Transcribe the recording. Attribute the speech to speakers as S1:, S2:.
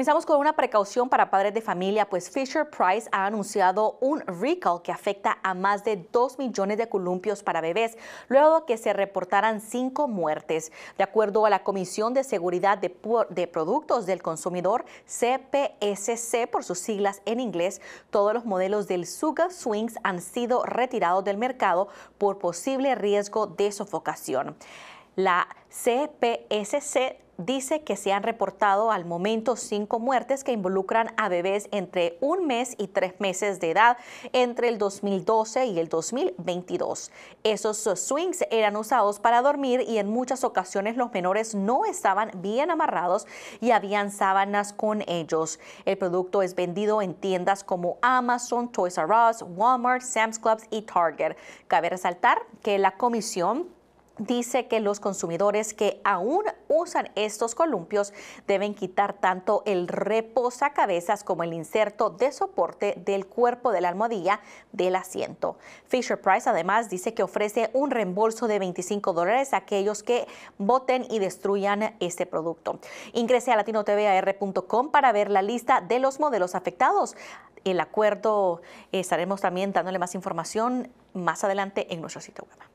S1: Comenzamos con una precaución para padres de familia, pues Fisher Price ha anunciado un recall que afecta a más de 2 millones de columpios para bebés, luego que se reportaran cinco muertes. De acuerdo a la Comisión de Seguridad de, de Productos del Consumidor, CPSC, por sus siglas en inglés, todos los modelos del Suga Swings han sido retirados del mercado por posible riesgo de sofocación. La CPSC dice que se han reportado al momento cinco muertes que involucran a bebés entre un mes y tres meses de edad entre el 2012 y el 2022. Esos swings eran usados para dormir y en muchas ocasiones los menores no estaban bien amarrados y habían sábanas con ellos. El producto es vendido en tiendas como Amazon, Toys R Us, Walmart, Sam's Clubs y Target. Cabe resaltar que la comisión dice que los consumidores que aún usan estos columpios deben quitar tanto el reposacabezas como el inserto de soporte del cuerpo de la almohadilla del asiento. Fisher Price además dice que ofrece un reembolso de 25 dólares a aquellos que voten y destruyan este producto. Ingrese a latinotvar.com para ver la lista de los modelos afectados. El acuerdo estaremos también dándole más información más adelante en nuestro sitio web.